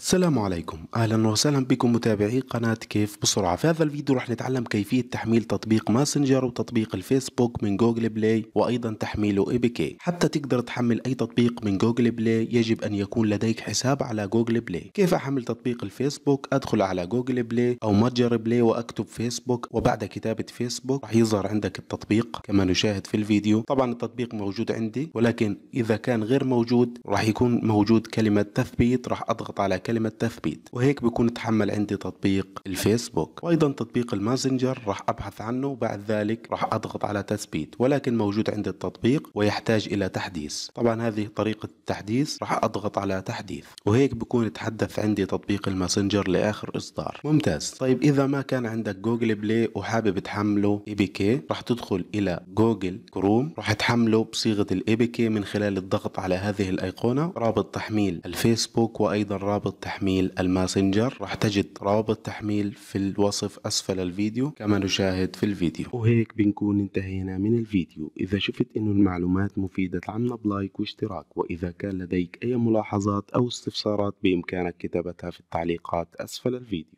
السلام عليكم اهلا وسهلا بكم متابعي قناة كيف بسرعة في هذا الفيديو رح نتعلم كيفية تحميل تطبيق ماسنجر وتطبيق الفيسبوك من جوجل بلاي وايضا تحميله اي بي كي حتى تقدر تحمل اي تطبيق من جوجل بلاي يجب ان يكون لديك حساب على جوجل بلاي كيف احمل تطبيق الفيسبوك ادخل على جوجل بلاي او متجر بلاي واكتب فيسبوك وبعد كتابة فيسبوك رح يظهر عندك التطبيق كما نشاهد في الفيديو طبعا التطبيق موجود عندي ولكن اذا كان غير موجود رح يكون موجود كلمة تثبيت رح اضغط على كلمة تثبيت وهيك بكون تحمل عندي تطبيق الفيسبوك وأيضا تطبيق الماسنجر راح أبحث عنه وبعد ذلك راح أضغط على تثبيت ولكن موجود عند التطبيق ويحتاج إلى تحديث طبعا هذه طريقة التحديث راح أضغط على تحديث وهيك بكون تحدث عندي تطبيق الماسنجر لآخر إصدار ممتاز طيب إذا ما كان عندك جوجل بلاي وحابب تحمله اي بي كي راح تدخل إلى جوجل كروم راح تحمله بصيغة الاي بي كي من خلال الضغط على هذه الأيقونة رابط تحميل الفيسبوك وأيضا رابط تحميل الماسنجر راح تجد روابط تحميل في الوصف أسفل الفيديو كما نشاهد في الفيديو وهيك بنكون انتهينا من الفيديو إذا شفت أنه المعلومات مفيدة تعمنا بلايك واشتراك وإذا كان لديك أي ملاحظات أو استفسارات بإمكانك كتابتها في التعليقات أسفل الفيديو